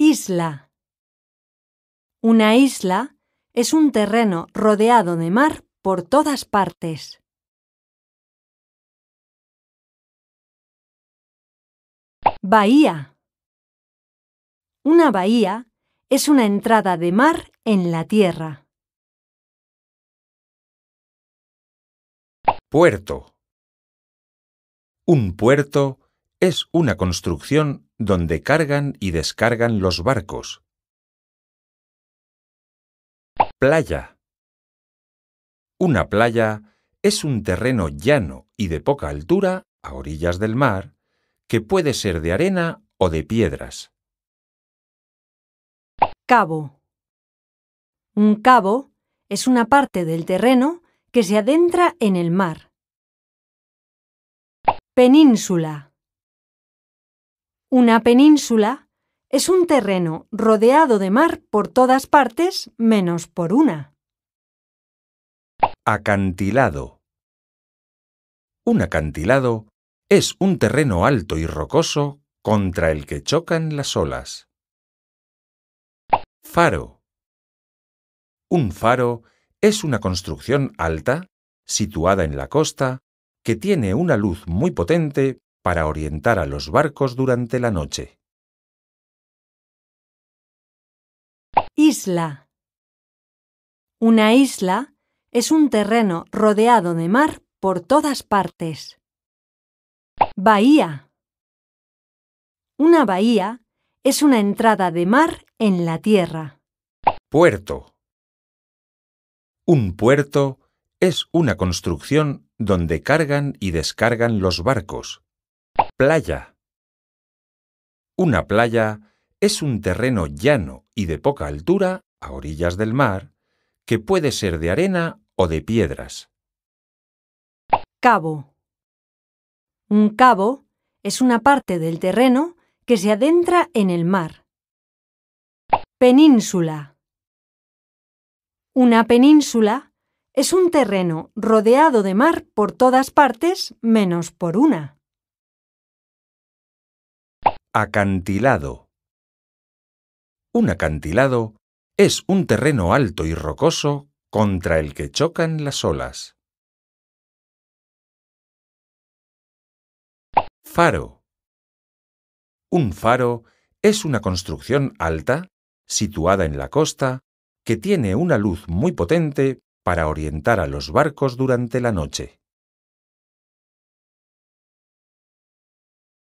Isla. Una isla es un terreno rodeado de mar por todas partes. Bahía. Una bahía es una entrada de mar en la tierra. Puerto. Un puerto es una construcción donde cargan y descargan los barcos. Playa. Una playa es un terreno llano y de poca altura, a orillas del mar, que puede ser de arena o de piedras. Cabo. Un cabo es una parte del terreno que se adentra en el mar. Península. Una península es un terreno rodeado de mar por todas partes menos por una. Acantilado. Un acantilado es un terreno alto y rocoso contra el que chocan las olas. Faro. Un faro es una construcción alta, situada en la costa, que tiene una luz muy potente para orientar a los barcos durante la noche. Isla. Una isla es un terreno rodeado de mar por todas partes. Bahía. Una bahía es una entrada de mar en la tierra. Puerto. Un puerto es una construcción donde cargan y descargan los barcos, Playa. Una playa es un terreno llano y de poca altura, a orillas del mar, que puede ser de arena o de piedras. Cabo. Un cabo es una parte del terreno que se adentra en el mar. Península. Una península es un terreno rodeado de mar por todas partes menos por una. Acantilado. Un acantilado es un terreno alto y rocoso contra el que chocan las olas. Faro. Un faro es una construcción alta, situada en la costa, que tiene una luz muy potente para orientar a los barcos durante la noche.